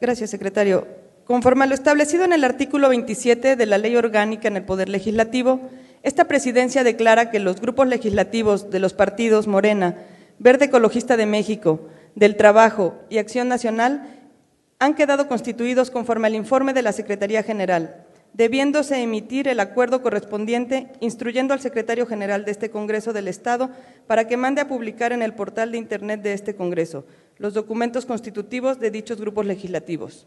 Gracias, secretario. Conforme a lo establecido en el artículo 27 de la Ley Orgánica en el Poder Legislativo, esta presidencia declara que los grupos legislativos de los partidos Morena, Verde Ecologista de México, del Trabajo y Acción Nacional han quedado constituidos conforme al informe de la Secretaría General, debiéndose emitir el acuerdo correspondiente instruyendo al secretario general de este Congreso del Estado para que mande a publicar en el portal de Internet de este Congreso los documentos constitutivos de dichos grupos legislativos.